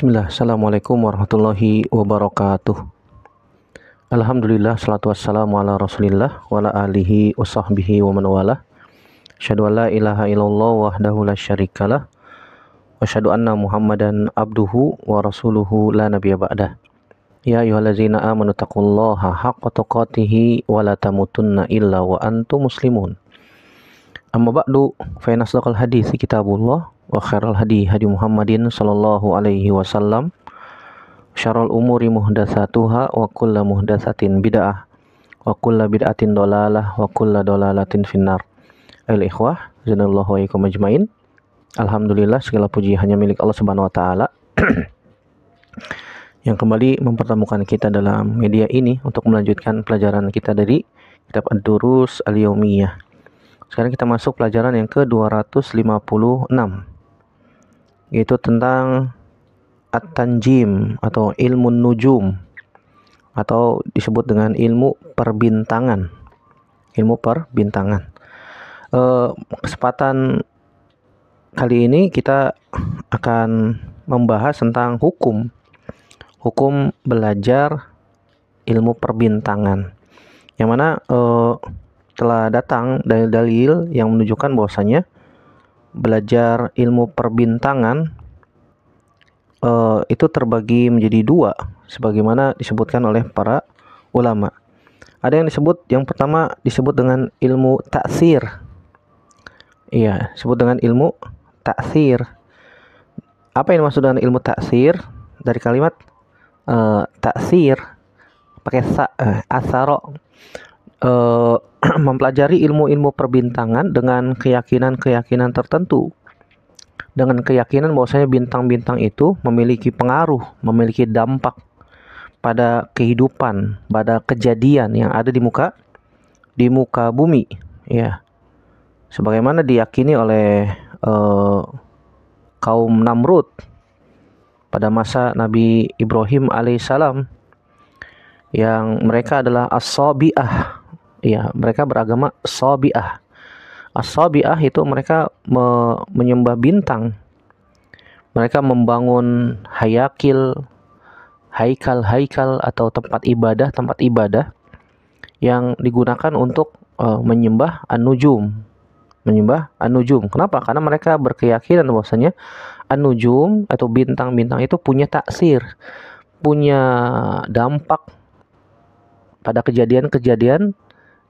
Bismillah, Assalamualaikum warahmatullahi wabarakatuh Alhamdulillah, salatu wassalamu ala rasulillah Wa ala alihi wa sahbihi wa manwala Asyadu la ilaha illallah wahdahu la syarikalah asyadu anna muhammadan abduhu wa rasuluhu la nabiya ba'dah Ya ayuhalazina amanu taqullaha haqqa tuqatihi Wa la tamutunna illa wa antum muslimun Amma ba'du, fa inasdaqal hadithi kitabullah hadi hadi Muhammadin sallallahu alaihi wasallam syarul umuri muhdatsatuha wa kullu muhdatsatin bid'ah wa kullu bid'atin ضلالة wa kullu في finnar Ayolah ikhwah, zinallahu wa ajmain. Alhamdulillah segala puji hanya milik Allah Subhanahu wa taala. yang kembali mempertemukan kita dalam media ini untuk melanjutkan pelajaran kita dari kitab Ad-Durus Al-Yaumiyah. Sekarang kita masuk pelajaran yang ke-256 yaitu tentang at-tanjim atau ilmu nujum atau disebut dengan ilmu perbintangan. Ilmu perbintangan. E, kesempatan kali ini kita akan membahas tentang hukum. Hukum belajar ilmu perbintangan. Yang mana eh, telah datang dalil-dalil yang menunjukkan bahwasanya belajar ilmu perbintangan uh, itu terbagi menjadi dua sebagaimana disebutkan oleh para ulama. Ada yang disebut yang pertama disebut dengan ilmu taksir. Iya, disebut dengan ilmu taksir. Apa yang dimaksud dengan ilmu taksir? Dari kalimat uh, eh, taksir pakai sa uh, eh, asaro Eh, mempelajari ilmu-ilmu perbintangan dengan keyakinan-keyakinan tertentu. Dengan keyakinan bahwasanya bintang-bintang itu memiliki pengaruh, memiliki dampak pada kehidupan, pada kejadian yang ada di muka di muka bumi, ya. Sebagaimana diyakini oleh eh, kaum Namrud pada masa Nabi Ibrahim alaihissalam yang mereka adalah as-sabiah ya mereka beragama Sobiah. asobiah itu mereka me menyembah bintang. Mereka membangun hayakil, haikal-haikal atau tempat ibadah, tempat ibadah yang digunakan untuk uh, menyembah an Menyembah an Kenapa? Karena mereka berkeyakinan bahwasanya an atau bintang-bintang itu punya taksir, punya dampak pada kejadian-kejadian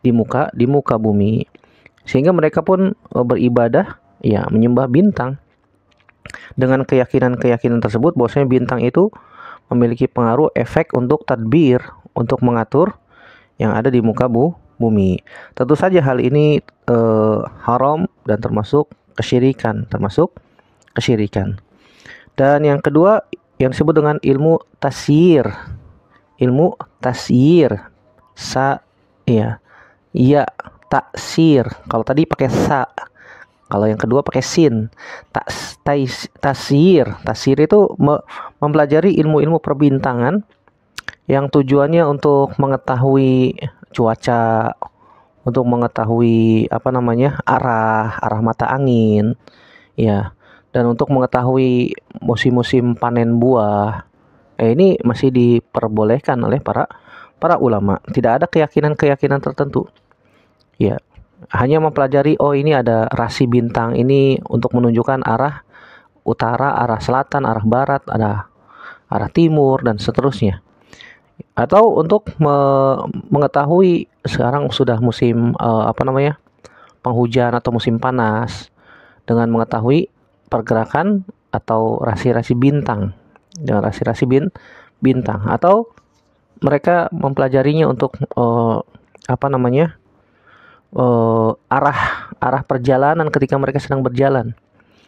di muka di muka bumi sehingga mereka pun eh, beribadah ya menyembah bintang dengan keyakinan-keyakinan tersebut bahwasanya bintang itu memiliki pengaruh efek untuk tadbir untuk mengatur yang ada di muka bu, bumi tentu saja hal ini e, haram dan termasuk kesyirikan termasuk kesyirikan dan yang kedua yang disebut dengan ilmu tasir ilmu tasir sa ya ya taksir kalau tadi pakai sa kalau yang kedua pakai sin Tak, tasir tasir itu me, mempelajari ilmu-ilmu perbintangan yang tujuannya untuk mengetahui cuaca untuk mengetahui apa namanya arah arah mata angin ya dan untuk mengetahui musim-musim panen buah eh, ini masih diperbolehkan oleh para para ulama. Tidak ada keyakinan-keyakinan tertentu. Ya, hanya mempelajari oh ini ada rasi bintang ini untuk menunjukkan arah utara, arah selatan, arah barat, ada arah timur dan seterusnya. Atau untuk me mengetahui sekarang sudah musim uh, apa namanya? penghujan atau musim panas dengan mengetahui pergerakan atau rasi-rasi bintang dengan rasi-rasi bin bintang atau mereka mempelajarinya untuk uh, apa namanya uh, arah arah perjalanan ketika mereka sedang berjalan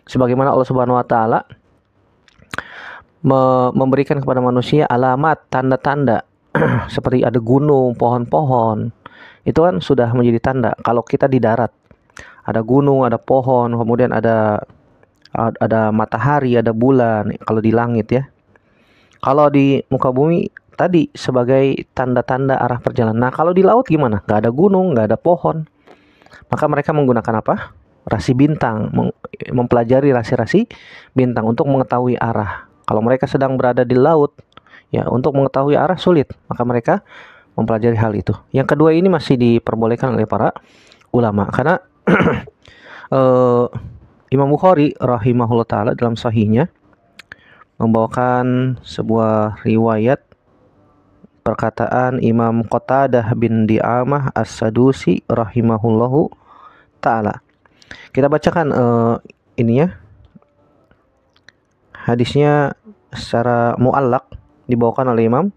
sebagaimana Allah Subhanahu wa taala me memberikan kepada manusia alamat tanda-tanda seperti ada gunung, pohon-pohon. Itu kan sudah menjadi tanda kalau kita di darat. Ada gunung, ada pohon, kemudian ada ada matahari, ada bulan kalau di langit ya. Kalau di muka bumi tadi sebagai tanda-tanda arah perjalanan. Nah, kalau di laut gimana? Gak ada gunung, gak ada pohon. Maka mereka menggunakan apa? Rasi bintang, mempelajari rasi-rasi bintang untuk mengetahui arah. Kalau mereka sedang berada di laut, ya untuk mengetahui arah sulit, maka mereka mempelajari hal itu. Yang kedua ini masih diperbolehkan oleh para ulama karena uh, Imam Bukhari rahimahullah taala dalam sahihnya membawakan sebuah riwayat perkataan Imam Qatadah bin Di'amah As-Sadusi rahimahullahu taala. Kita bacakan uh, ini ya. Hadisnya secara muallak dibawakan oleh Imam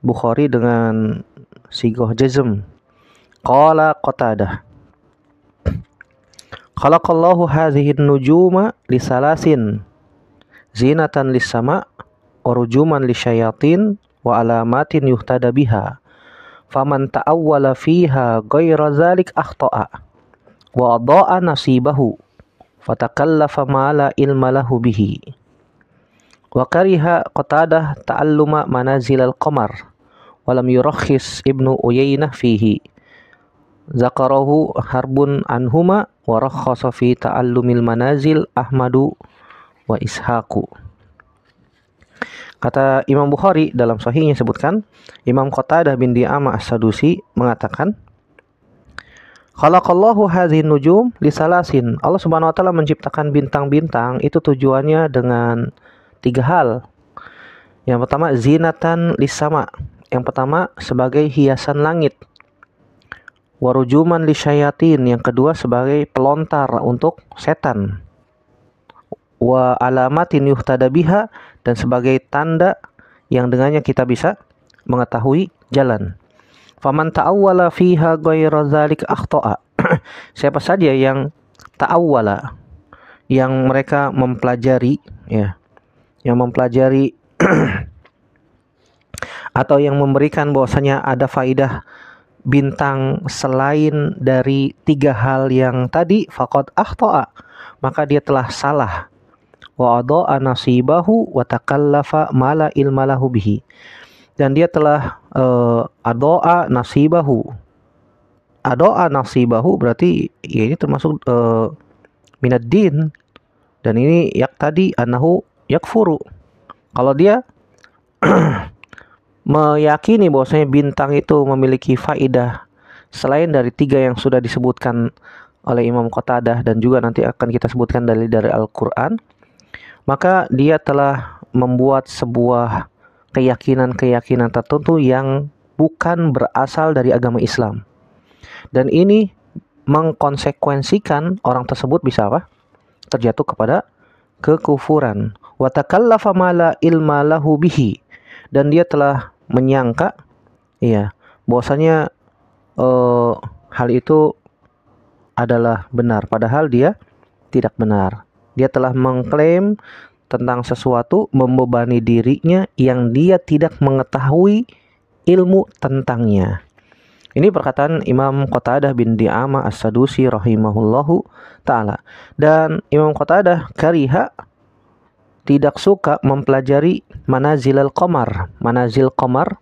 Bukhari dengan sigoh jazm. Qala Qatadah. Khalaqallahu hadhihi nujuma salasin. zinatan lisama wa rujuman lisyayatin wa alamatin yuhtada biha faman ta'awwala fiha ghayra zalik akhta'a wa adha'a nasibahu fatakallafa ma la ilma lahu bihi wa kariha qatadah ta'alluma manazil al-qamar walam yurakhis ibnu uyainah fihi zakarahu harbun anhuma wa rakhasa fi ta'allumil manazil ahmadu wa ishaqu Kata Imam Bukhari dalam sahihnya sebutkan, Imam Qatadah bin Di'amah As-Sadusi mengatakan, Khalaqallahu hadhin nujum salasin. Allah Subhanahu wa taala menciptakan bintang-bintang itu tujuannya dengan tiga hal. Yang pertama zinatan lisama. Yang pertama sebagai hiasan langit. Warujuman lisyayatin. Yang kedua sebagai pelontar untuk setan wa alamatin yuhtada dan sebagai tanda yang dengannya kita bisa mengetahui jalan. Faman ta'awwala fiha ghaira dzalik akhta'a. Siapa saja yang ta'awwala yang mereka mempelajari ya, yang mempelajari atau yang memberikan bahwasanya ada faidah bintang selain dari tiga hal yang tadi fakot aktoa maka dia telah salah wa nasibahu mala ilmalahu bihi dan dia telah uh, eh, adoa nasibahu adoa nasibahu berarti ya ini termasuk uh, minad din dan ini yak tadi anahu yakfuru kalau dia meyakini bahwasanya bintang itu memiliki faidah selain dari tiga yang sudah disebutkan oleh Imam Qatadah dan juga nanti akan kita sebutkan dari dari Al-Qur'an maka dia telah membuat sebuah keyakinan-keyakinan tertentu yang bukan berasal dari agama Islam. Dan ini mengkonsekuensikan orang tersebut bisa apa? Terjatuh kepada kekufuran. Watakallafa mala ilma lahu bihi. Dan dia telah menyangka iya, bahwasanya uh, hal itu adalah benar padahal dia tidak benar. Dia telah mengklaim tentang sesuatu membebani dirinya yang dia tidak mengetahui ilmu tentangnya. Ini perkataan Imam Qatadah bin Diama As-Sadusi rahimahullahu taala. Dan Imam Qatadah kariha tidak suka mempelajari manazil al qamar. Manazil qamar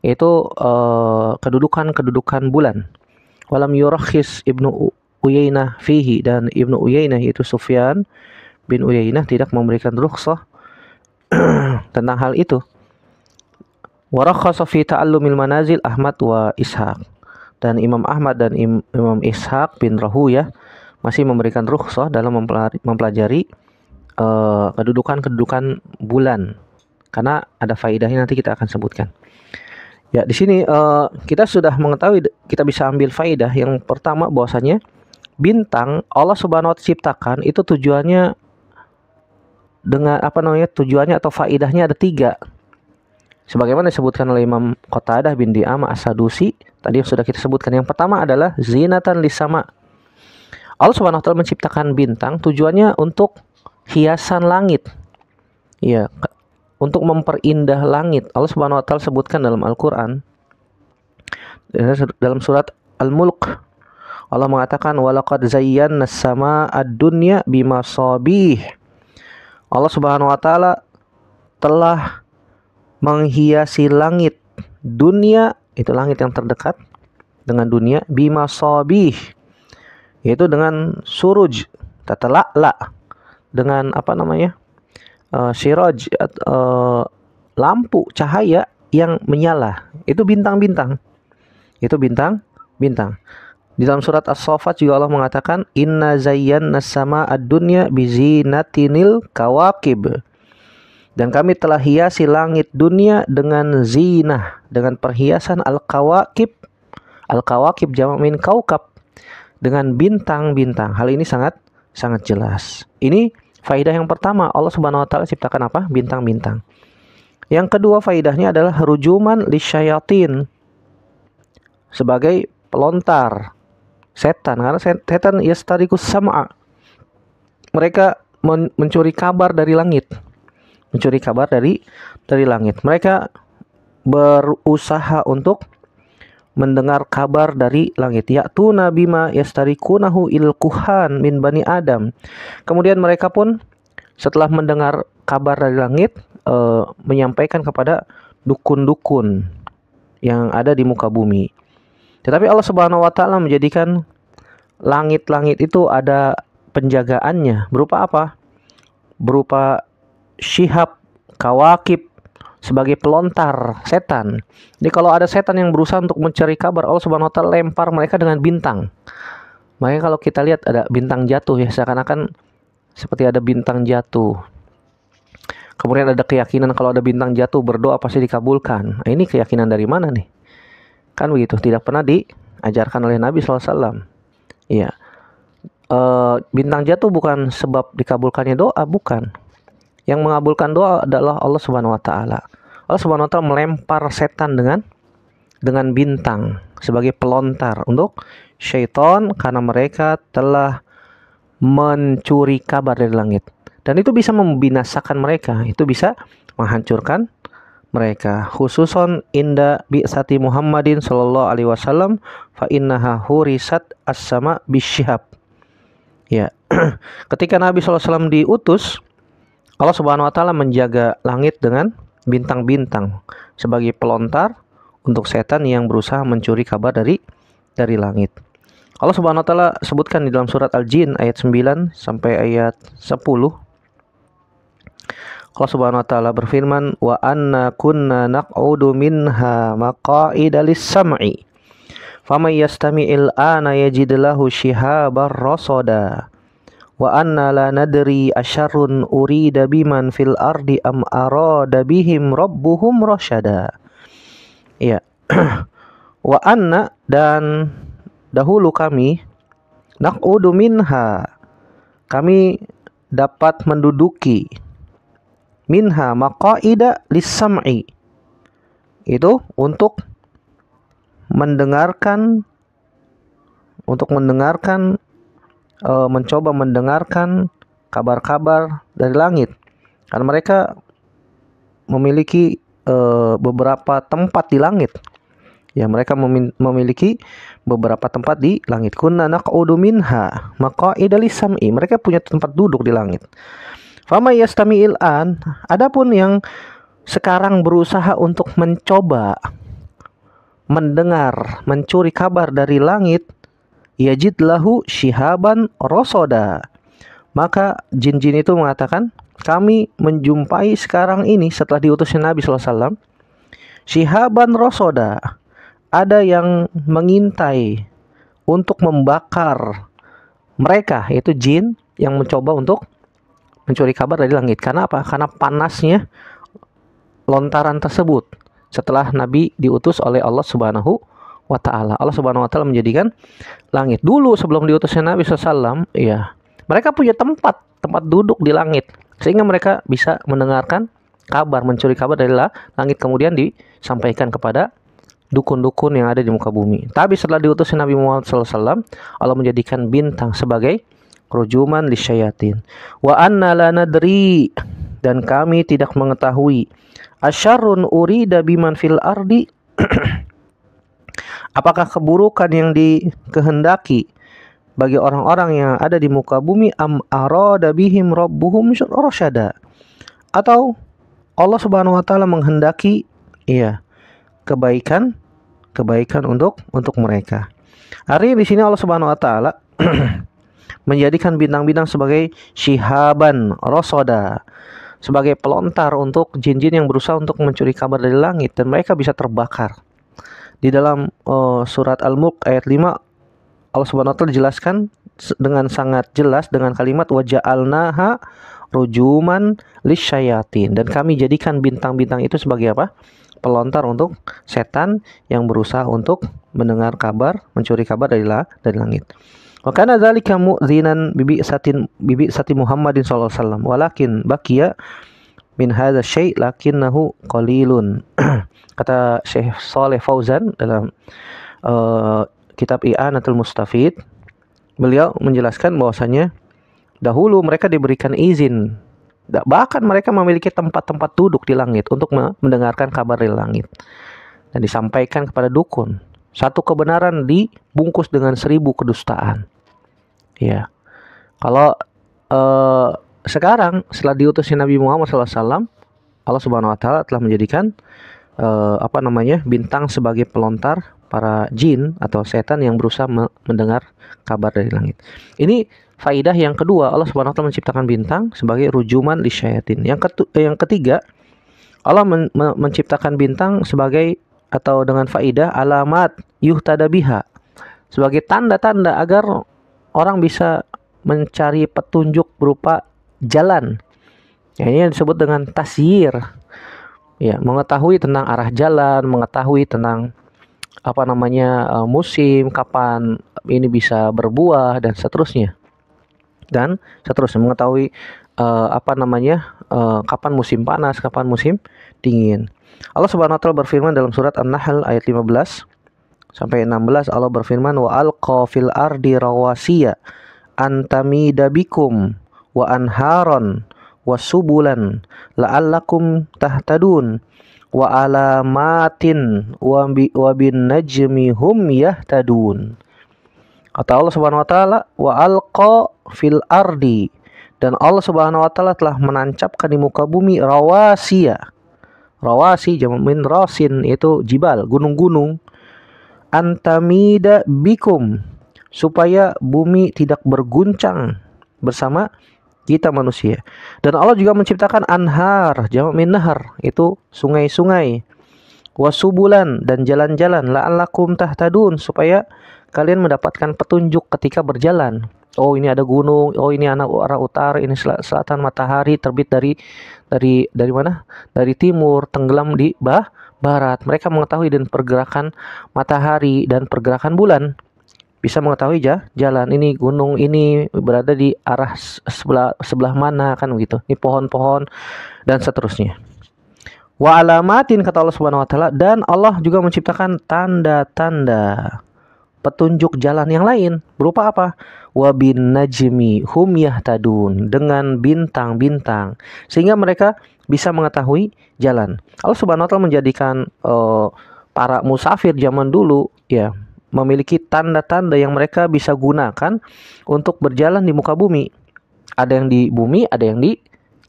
itu eh, kedudukan-kedudukan uh, bulan. Walam yurakhis Ibnu Uyainah fihi dan Ibnu Uyainah itu Sufyan bin Uyainah tidak memberikan rukhsah tentang hal itu. Warakhasa fi ta'allumil manazil Ahmad wa Ishaq. Dan Imam Ahmad dan Im Imam Ishaq bin Rahuyah masih memberikan rukhsah dalam mempelajari, mempelajari eh, kedudukan-kedudukan bulan. Karena ada faidahnya nanti kita akan sebutkan. Ya, di sini uh, kita sudah mengetahui kita bisa ambil faidah yang pertama bahwasanya bintang Allah Subhanahu wa taala ciptakan itu tujuannya dengan apa namanya tujuannya atau faidahnya ada tiga sebagaimana disebutkan oleh Imam Qatadah bin Di'ama As-Sadusi tadi yang sudah kita sebutkan yang pertama adalah zinatan lisama Allah Subhanahu wa taala menciptakan bintang tujuannya untuk hiasan langit ya untuk memperindah langit Allah Subhanahu wa taala sebutkan dalam Al-Qur'an dalam surat Al-Mulk Allah mengatakan walaqad zayyana as-samaa'a ad-dunya Allah Subhanahu wa taala telah menghiasi langit dunia itu langit yang terdekat dengan dunia bima sabih yaitu dengan suruj tata la, dengan apa namanya uh, siraj uh, lampu cahaya yang menyala itu bintang-bintang itu bintang bintang di dalam surat As-Saffat juga Allah mengatakan inna zayyana sama ad-dunya bizinatinil kawakib. Dan kami telah hiasi langit dunia dengan zinah, dengan perhiasan al-kawakib. Al-kawakib jamak min kaukab dengan bintang-bintang. Hal ini sangat sangat jelas. Ini faidah yang pertama, Allah Subhanahu wa taala ciptakan apa? Bintang-bintang. Yang kedua faidahnya adalah rujuman lisyayatin sebagai pelontar setan karena setan ya setariku sama mereka men mencuri kabar dari langit mencuri kabar dari dari langit mereka berusaha untuk mendengar kabar dari langit ya yaitu nabi ma nahu ilkuhan min bani adam kemudian mereka pun setelah mendengar kabar dari langit e, menyampaikan kepada dukun-dukun yang ada di muka bumi tetapi Allah Subhanahu wa taala menjadikan langit-langit itu ada penjagaannya berupa apa? Berupa syihab, kawakib sebagai pelontar setan. Jadi kalau ada setan yang berusaha untuk mencari kabar, Allah Subhanahu wa taala lempar mereka dengan bintang. Makanya kalau kita lihat ada bintang jatuh ya seakan-akan seperti ada bintang jatuh. Kemudian ada keyakinan kalau ada bintang jatuh berdoa pasti dikabulkan. Nah, ini keyakinan dari mana nih? Kan begitu, tidak pernah diajarkan oleh Nabi SAW. Iya. E, bintang jatuh bukan sebab dikabulkannya doa, bukan. Yang mengabulkan doa adalah Allah Subhanahu wa taala. Allah Subhanahu wa taala melempar setan dengan dengan bintang sebagai pelontar untuk syaitan karena mereka telah mencuri kabar dari langit. Dan itu bisa membinasakan mereka, itu bisa menghancurkan mereka khususon inda bi'sati Muhammadin sallallahu alaihi wasallam fa innaha hurisat as-sama bisyihab ya ketika Nabi SAW diutus Allah Subhanahu wa taala menjaga langit dengan bintang-bintang sebagai pelontar untuk setan yang berusaha mencuri kabar dari dari langit. Allah Subhanahu wa taala sebutkan di dalam surat Al-Jin ayat 9 sampai ayat 10 Allah Subhanahu wa taala berfirman wa anna kunna naq'udu minha maq'ida lis-sam'i faman yastami'il ana yajid lahu shihabar rasada wa anna la nadri asyarrun urida biman fil ardi am arada bihim rabbuhum rasyada ya wa anna dan dahulu kami naq'udu minha kami dapat menduduki minha maqaida lisam'i. Itu untuk mendengarkan untuk mendengarkan e, mencoba mendengarkan kabar-kabar dari langit. Karena mereka memiliki e, beberapa tempat di langit. Ya, mereka memiliki beberapa tempat di langit. Kunna naq'udu minha maqa'ida lisam'i. Mereka punya tempat duduk di langit. Fama yastami ilan adapun yang sekarang berusaha untuk mencoba mendengar, mencuri kabar dari langit, yajid lahu shihaban rosoda. Maka jin-jin itu mengatakan, kami menjumpai sekarang ini setelah diutusnya Nabi SAW, shihaban rosoda, ada yang mengintai untuk membakar mereka, yaitu jin yang mencoba untuk mencuri kabar dari langit. Karena apa? Karena panasnya lontaran tersebut setelah Nabi diutus oleh Allah Subhanahu wa taala. Allah Subhanahu wa taala menjadikan langit dulu sebelum diutusnya Nabi SAW, ya. Mereka punya tempat, tempat duduk di langit sehingga mereka bisa mendengarkan kabar, mencuri kabar dari langit kemudian disampaikan kepada dukun-dukun yang ada di muka bumi. Tapi setelah diutusnya Nabi Muhammad SAW, Allah menjadikan bintang sebagai rujuman syayatin wa anna la nadri dan kami tidak mengetahui asyarrun urida biman fil ardi apakah keburukan yang dikehendaki bagi orang-orang yang ada di muka bumi am arada bihim rabbuhum rasyada atau Allah Subhanahu wa taala menghendaki iya kebaikan kebaikan untuk untuk mereka. Hari di sini Allah Subhanahu wa taala menjadikan bintang-bintang sebagai shihaban rosoda sebagai pelontar untuk jin-jin yang berusaha untuk mencuri kabar dari langit dan mereka bisa terbakar. Di dalam uh, surat Al-Mulk ayat 5 Allah Subhanahu wa taala jelaskan dengan sangat jelas dengan kalimat wajah al waja'alnaha rujuman lisyayatin dan kami jadikan bintang-bintang itu sebagai apa? pelontar untuk setan yang berusaha untuk mendengar kabar, mencuri kabar dari la, dari langit. Wakana kana kamu zinan bibi satin bibi sati Muhammadin saw. Walakin bakia min hadza lakin nahu qalilun. Kata Syekh Saleh Fauzan dalam uh, kitab I'anatul Mustafid, beliau menjelaskan bahwasanya dahulu mereka diberikan izin bahkan mereka memiliki tempat-tempat duduk di langit untuk mendengarkan kabar di langit dan disampaikan kepada dukun. Satu kebenaran dibungkus dengan seribu kedustaan. Iya. Kalau uh, sekarang setelah diutusnya Nabi Muhammad SAW, Allah Subhanahu Wa Taala telah menjadikan uh, apa namanya bintang sebagai pelontar para jin atau setan yang berusaha mendengar kabar dari langit. Ini faidah yang kedua Allah Subhanahu Wa Taala menciptakan bintang sebagai rujuman di syaitin. Yang, ketu yang ketiga Allah men men menciptakan bintang sebagai atau dengan faidah alamat yuhtadabiha sebagai tanda-tanda agar orang bisa mencari petunjuk berupa jalan. Ya, ini yang disebut dengan tasir, Ya, mengetahui tentang arah jalan, mengetahui tentang apa namanya e, musim, kapan ini bisa berbuah dan seterusnya. Dan seterusnya mengetahui uh, apa namanya uh, kapan musim panas, kapan musim dingin. Allah Subhanahu wa taala berfirman dalam surat An-Nahl ayat 15 sampai 16 Allah berfirman wa alqa fil ardi rawasiya antami dabikum wa anharon wa subulan la'allakum tahtadun wa alamatin wa, bi, wa bin najmi hum yahtadun kata Allah Subhanahu wa taala wa alqa fil ardi dan Allah Subhanahu wa taala telah menancapkan di muka bumi rawasiya rawasi jamin rasin itu jibal gunung-gunung antamida bikum supaya bumi tidak berguncang bersama kita manusia. Dan Allah juga menciptakan anhar, jamak min nahar, itu sungai-sungai. Wasubulan dan jalan-jalan la'allakum tahtadun supaya kalian mendapatkan petunjuk ketika berjalan. Oh, ini ada gunung, oh ini anak arah utara, ini selatan matahari terbit dari dari dari mana? Dari timur, tenggelam di bah barat, mereka mengetahui dan pergerakan matahari dan pergerakan bulan. Bisa mengetahui ya jalan ini gunung ini berada di arah sebelah sebelah mana kan begitu. Ini pohon-pohon dan seterusnya. Wa alamatin kata Allah Subhanahu wa taala dan Allah juga menciptakan tanda-tanda petunjuk jalan yang lain berupa apa? wabin najmi hum yahtadun dengan bintang-bintang sehingga mereka bisa mengetahui jalan. Allah Subhanahu wa taala menjadikan uh, para musafir zaman dulu ya memiliki tanda-tanda yang mereka bisa gunakan untuk berjalan di muka bumi. Ada yang di bumi, ada yang di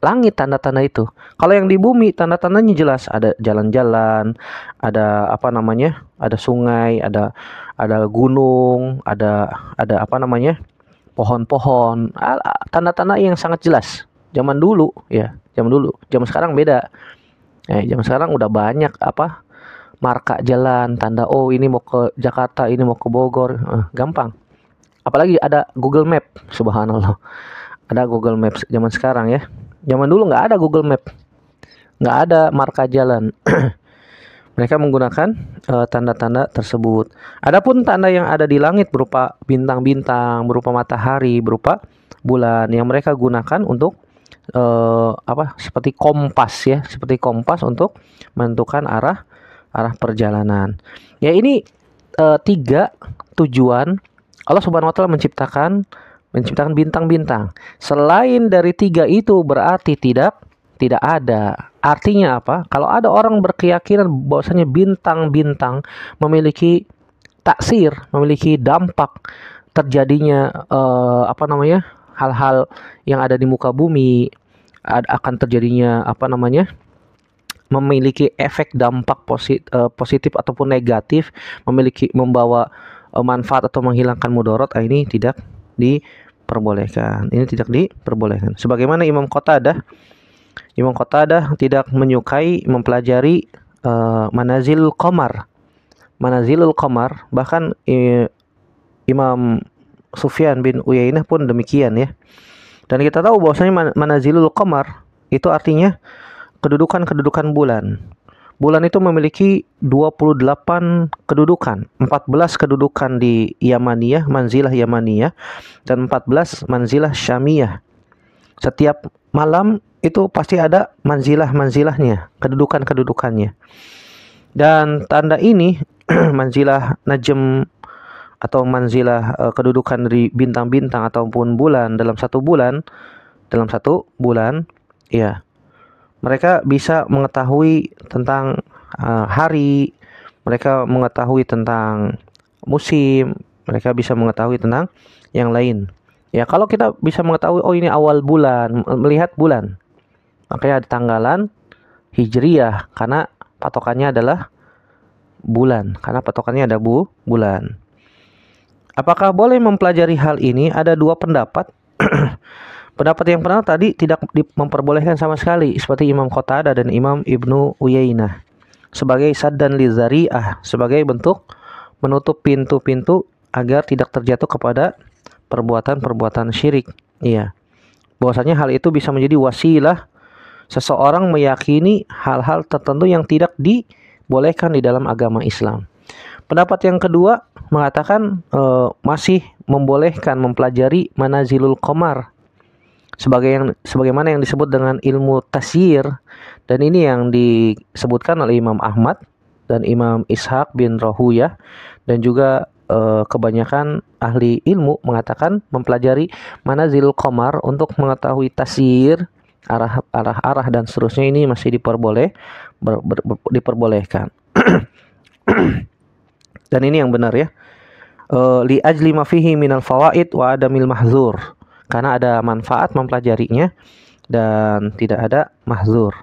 langit tanda-tanda itu. Kalau yang di bumi tanda-tandanya jelas ada jalan-jalan, ada apa namanya? ada sungai, ada ada gunung, ada ada apa namanya? pohon-pohon, tanda-tanda yang sangat jelas. Zaman dulu ya, zaman dulu. Zaman sekarang beda. Eh, zaman sekarang udah banyak apa? marka jalan, tanda oh ini mau ke Jakarta, ini mau ke Bogor, eh, gampang. Apalagi ada Google Map, subhanallah. Ada Google Maps zaman sekarang ya. Zaman dulu nggak ada Google Map, nggak ada marka jalan. mereka menggunakan eh, tanda-tanda uh, tersebut. Adapun tanda yang ada di langit berupa bintang-bintang, berupa matahari, berupa bulan yang mereka gunakan untuk uh, apa? Seperti kompas ya, seperti kompas untuk menentukan arah arah perjalanan. Ya ini uh, tiga tujuan Allah Subhanahu Wa Taala menciptakan menciptakan bintang-bintang. Selain dari tiga itu berarti tidak tidak ada. Artinya apa? Kalau ada orang berkeyakinan bahwasanya bintang-bintang memiliki taksir, memiliki dampak terjadinya eh, apa namanya? hal-hal yang ada di muka bumi akan terjadinya apa namanya? memiliki efek dampak posit, uh, eh, positif ataupun negatif, memiliki membawa uh, manfaat atau menghilangkan mudarat, ah, ini tidak diperbolehkan. Ini tidak diperbolehkan. Sebagaimana Imam kota ada Imam Kota ada tidak menyukai mempelajari uh, eh, manazil komar, manazil komar bahkan uh, Imam Sufyan bin Uyainah pun demikian ya. Dan kita tahu bahwasanya man manazilul komar itu artinya kedudukan-kedudukan bulan. Bulan itu memiliki 28 kedudukan, 14 kedudukan di Yamaniyah, manzilah Yamaniyah, dan 14 manzilah Syamiyah. Setiap malam itu pasti ada manzilah-manzilahnya, kedudukan-kedudukannya. Dan tanda ini manzilah najem atau manzilah e, kedudukan dari bintang-bintang ataupun bulan dalam satu bulan dalam satu bulan ya mereka bisa mengetahui tentang e, hari mereka mengetahui tentang musim mereka bisa mengetahui tentang yang lain ya kalau kita bisa mengetahui oh ini awal bulan melihat bulan Makanya ada tanggalan Hijriyah karena patokannya adalah bulan karena patokannya ada bu bulan. Apakah boleh mempelajari hal ini? Ada dua pendapat. pendapat yang pernah tadi tidak memperbolehkan sama sekali seperti Imam Qatada dan Imam Ibnu Uyainah sebagai sad dan lizariah sebagai bentuk menutup pintu-pintu agar tidak terjatuh kepada perbuatan-perbuatan syirik. Iya. Bahwasanya hal itu bisa menjadi wasilah seseorang meyakini hal-hal tertentu yang tidak dibolehkan di dalam agama Islam. Pendapat yang kedua mengatakan e, masih membolehkan mempelajari manazilul komar sebagai yang sebagaimana yang disebut dengan ilmu tasir. dan ini yang disebutkan oleh Imam Ahmad dan Imam Ishaq bin Rohuya dan juga e, kebanyakan ahli ilmu mengatakan mempelajari manazilul komar untuk mengetahui tasir arah arah arah dan seterusnya ini masih diperboleh ber, ber, ber, diperbolehkan dan ini yang benar ya eh, li ajli ma fihi minal fawaid wa adamil mahzur karena ada manfaat mempelajarinya dan tidak ada mahzur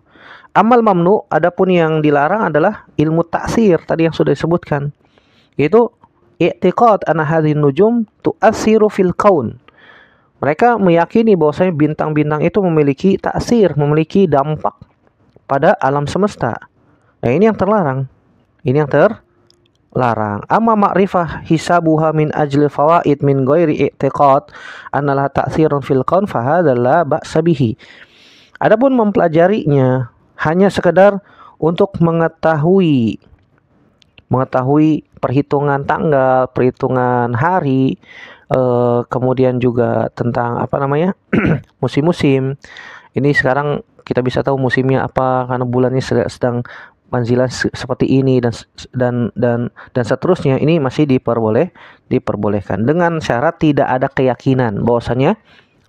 amal mamnu adapun yang dilarang adalah ilmu taksir tadi yang sudah disebutkan yaitu i'tiqad anna hadhihi nujum tu'assiru fil kaun mereka meyakini bahwasanya bintang-bintang itu memiliki taksir, memiliki dampak pada alam semesta. Nah, ini yang terlarang. Ini yang terlarang. Amma ma'rifah hisabuha min ajli fawaid min ghairi i'tiqad annalah ta'sirun fil kaun ba'sa bihi. Adapun mempelajarinya hanya sekedar untuk mengetahui mengetahui perhitungan tanggal, perhitungan hari, Eh, kemudian juga tentang apa namanya musim-musim ini sekarang kita bisa tahu musimnya apa karena bulannya sedang manzilan seperti ini dan dan dan dan seterusnya ini masih diperboleh diperbolehkan dengan syarat tidak ada keyakinan bahwasanya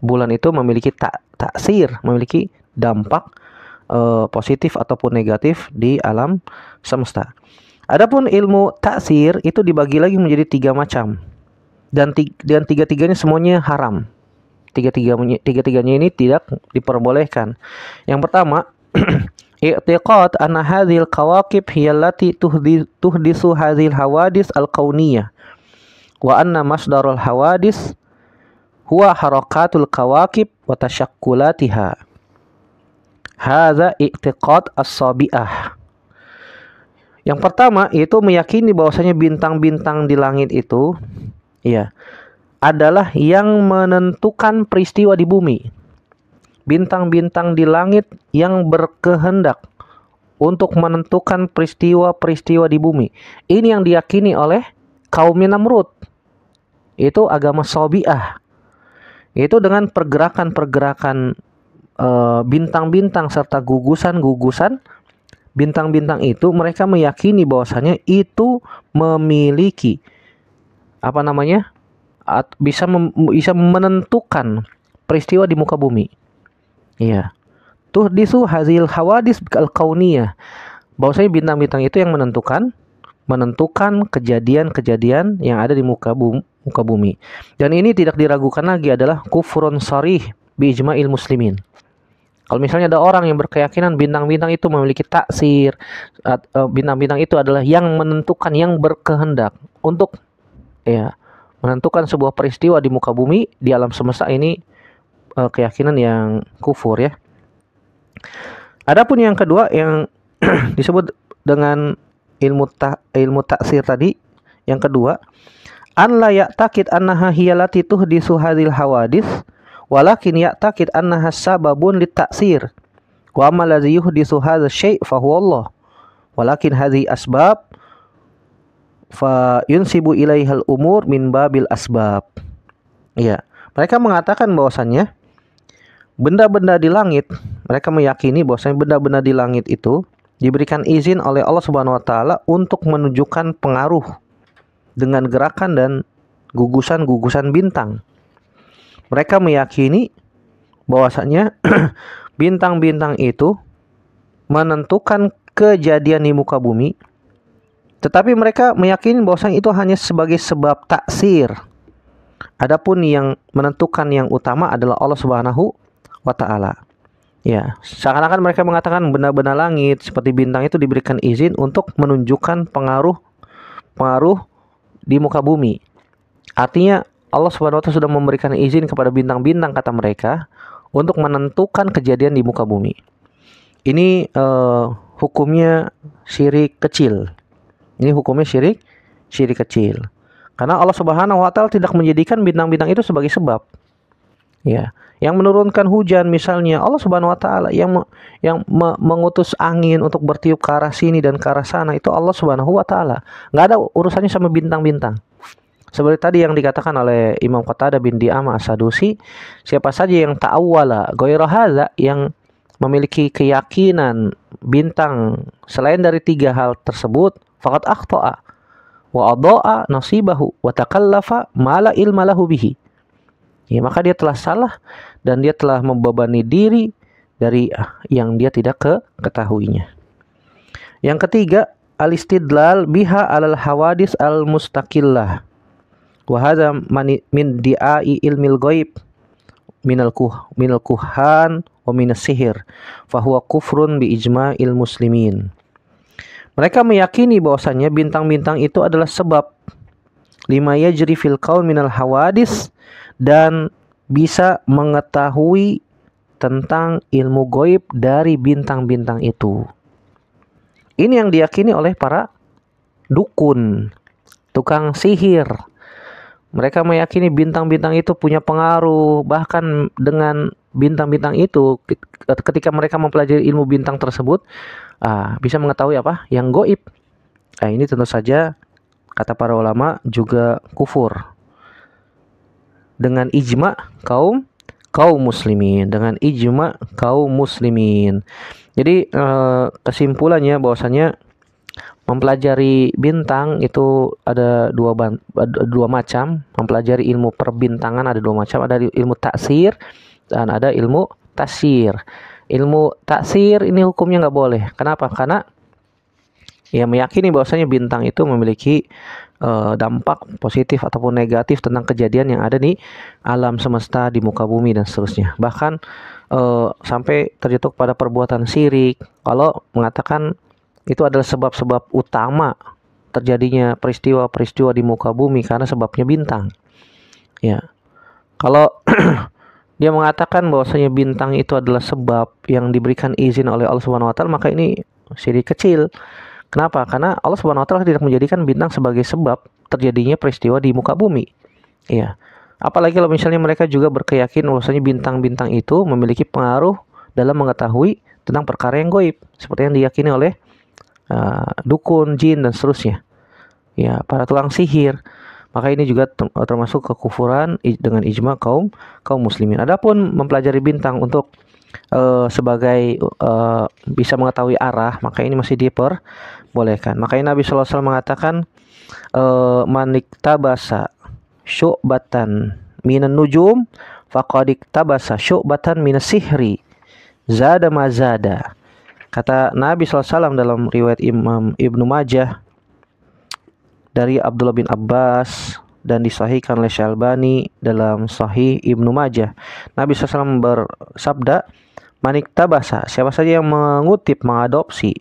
bulan itu memiliki tak taksir memiliki dampak e, positif ataupun negatif di alam semesta. Adapun ilmu taksir itu dibagi lagi menjadi tiga macam dan dan tiga-tiganya semuanya haram. Tiga-tiganya tiga-tiganya ini tidak diperbolehkan. Yang pertama, i'tiqad anna hadhil kawakib hiya allati tuhdisu hadhil hawadis al-kauniyah wa anna masdarul hawadis huwa harakatul kawakib wa tashakkulatiha. Hadza i'tiqad as-sabi'ah. Yang pertama itu meyakini bahwasanya bintang-bintang di langit itu Iya. Adalah yang menentukan peristiwa di bumi. Bintang-bintang di langit yang berkehendak untuk menentukan peristiwa-peristiwa di bumi. Ini yang diyakini oleh kaum Namrud. Itu agama Sobiah. Itu dengan pergerakan-pergerakan eh, bintang-bintang serta gugusan-gugusan bintang-bintang itu mereka meyakini bahwasanya itu memiliki apa namanya at, bisa mem, bisa menentukan peristiwa di muka bumi. Iya. Tuh disu hazil hawadis al kauniyah. Bahwasanya bintang-bintang itu yang menentukan menentukan kejadian-kejadian yang ada di muka bumi, muka bumi. Dan ini tidak diragukan lagi adalah kufurun sarih bi ijma'il muslimin. Kalau misalnya ada orang yang berkeyakinan bintang-bintang itu memiliki taksir, eh, bintang-bintang itu adalah yang menentukan yang berkehendak untuk ya menentukan sebuah peristiwa di muka bumi di alam semesta ini e, keyakinan yang kufur ya. Adapun yang kedua yang disebut dengan ilmu ta, ilmu taksir tadi yang kedua an la ya'taqid annaha hiyalati tuhdi suhadil hawadis walakin ya'taqid annaha sababun litaksir wa ma ladzi yuhdisu hadza syai' fa Allah walakin hadhi asbab fa yunsibu ilaihal umur min babil asbab. Iya, mereka mengatakan bahwasannya benda-benda di langit, mereka meyakini bahwasanya benda-benda di langit itu diberikan izin oleh Allah Subhanahu wa taala untuk menunjukkan pengaruh dengan gerakan dan gugusan-gugusan bintang. Mereka meyakini bahwasanya bintang-bintang itu menentukan kejadian di muka bumi tetapi mereka meyakini sang itu hanya sebagai sebab taksir. Adapun yang menentukan yang utama adalah Allah Subhanahu wa taala. Ya, seakan-akan mereka mengatakan benda-benda langit seperti bintang itu diberikan izin untuk menunjukkan pengaruh pengaruh di muka bumi. Artinya Allah Subhanahu wa taala sudah memberikan izin kepada bintang-bintang kata mereka untuk menentukan kejadian di muka bumi. Ini uh, hukumnya syirik kecil. Ini hukumnya syirik syirik kecil. Karena Allah Subhanahu wa taala tidak menjadikan bintang-bintang itu sebagai sebab. Ya, yang menurunkan hujan misalnya Allah Subhanahu wa taala yang yang mengutus angin untuk bertiup ke arah sini dan ke arah sana itu Allah Subhanahu wa taala. Enggak ada urusannya sama bintang-bintang. Seperti tadi yang dikatakan oleh Imam Qatada bin Diama Asadusi, siapa saja yang ta'awwala ghaira hadza yang memiliki keyakinan bintang selain dari tiga hal tersebut, faqad akhta'a wa adha'a nasibahu wa takallafa ma la ilma lahu bihi. Ya, maka dia telah salah dan dia telah membebani diri dari ah, yang dia tidak ke ketahuinya. Yang ketiga, al-istidlal biha alal hawadis al-mustaqillah. Wa hadha min di'ai ilmil ghaib minal kuh minal kuhan wa minas sihir fahuwa kufrun bi ijma'il muslimin mereka meyakini bahwasannya bintang-bintang itu adalah sebab lima yajri fil kaun minal hawadis dan bisa mengetahui tentang ilmu goib dari bintang-bintang itu. Ini yang diyakini oleh para dukun, tukang sihir. Mereka meyakini bintang-bintang itu punya pengaruh, bahkan dengan bintang-bintang itu ketika mereka mempelajari ilmu bintang tersebut, uh, bisa mengetahui apa yang goib. Nah, ini tentu saja kata para ulama juga kufur. Dengan ijma kaum kaum muslimin dengan ijma kaum muslimin. Jadi uh, kesimpulannya bahwasanya mempelajari bintang itu ada dua dua macam mempelajari ilmu perbintangan ada dua macam ada ilmu taksir dan ada ilmu tasir ilmu taksir ini hukumnya nggak boleh. Kenapa? Karena ya meyakini bahwasanya bintang itu memiliki uh, dampak positif ataupun negatif tentang kejadian yang ada di alam semesta di muka bumi dan seterusnya bahkan uh, sampai terjatuh pada perbuatan sirik, kalau mengatakan itu adalah sebab-sebab utama terjadinya peristiwa-peristiwa di muka bumi karena sebabnya bintang ya kalau dia mengatakan bahwasanya bintang itu adalah sebab yang diberikan izin oleh Allah Subhanahu wa taala, maka ini syirik kecil. Kenapa? Karena Allah Subhanahu wa taala tidak menjadikan bintang sebagai sebab terjadinya peristiwa di muka bumi. Iya. Apalagi kalau misalnya mereka juga berkeyakin bahwasanya bintang-bintang itu memiliki pengaruh dalam mengetahui tentang perkara yang goib, seperti yang diyakini oleh uh, dukun, jin dan seterusnya. Ya, para tukang sihir. Maka ini juga eh, termasuk kekufuran dengan ijma kaum kaum muslimin. Adapun mempelajari bintang untuk uh, sebagai uh, bisa mengetahui arah, maka ini masih diperbolehkan. Makanya Nabi SAW mengatakan uh, manik tabasa syu'batan minan nujum faqadik tabasa syu'batan minas sihri zada mazada. Kata Nabi SAW dalam riwayat Imam Ibnu Majah dari Abdullah bin Abbas dan disahihkan oleh Syalbani dalam Sahih Ibnu Majah. Nabi SAW bersabda, Manik tabasa, siapa saja yang mengutip, mengadopsi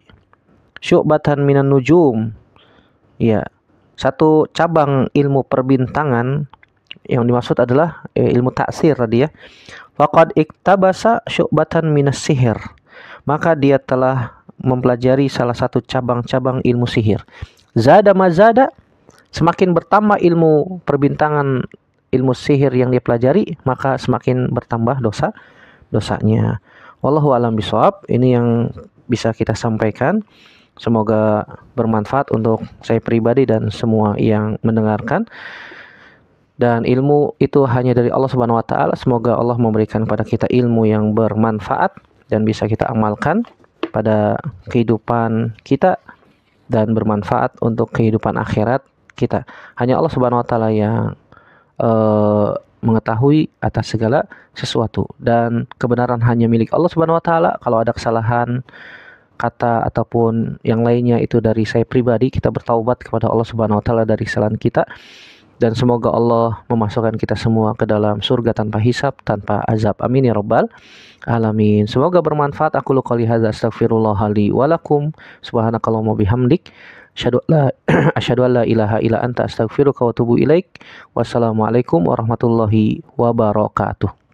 syubatan minan nujum. Ya, satu cabang ilmu perbintangan yang dimaksud adalah eh, ilmu taksir tadi ya. Faqad iktabasa syubatan minas sihir. Maka dia telah mempelajari salah satu cabang-cabang ilmu sihir zada mazada semakin bertambah ilmu perbintangan ilmu sihir yang dia pelajari maka semakin bertambah dosa dosanya wallahu alam bisawab ini yang bisa kita sampaikan semoga bermanfaat untuk saya pribadi dan semua yang mendengarkan dan ilmu itu hanya dari Allah Subhanahu wa taala semoga Allah memberikan pada kita ilmu yang bermanfaat dan bisa kita amalkan pada kehidupan kita dan bermanfaat untuk kehidupan akhirat kita. Hanya Allah Subhanahu wa taala yang uh, mengetahui atas segala sesuatu dan kebenaran hanya milik Allah Subhanahu wa taala. Kalau ada kesalahan kata ataupun yang lainnya itu dari saya pribadi kita bertaubat kepada Allah Subhanahu wa taala dari kesalahan kita dan semoga Allah memasukkan kita semua ke dalam surga tanpa hisap, tanpa azab. Amin ya rabbal alamin. Semoga bermanfaat. Aku luka lihat astagfirullah walakum. Subhanakallah lakum. Subhanakallahumma bihamdik. Asyhadu la ilaha ila anta astaghfiruka wa atubu ilaik. Wassalamualaikum warahmatullahi wabarakatuh.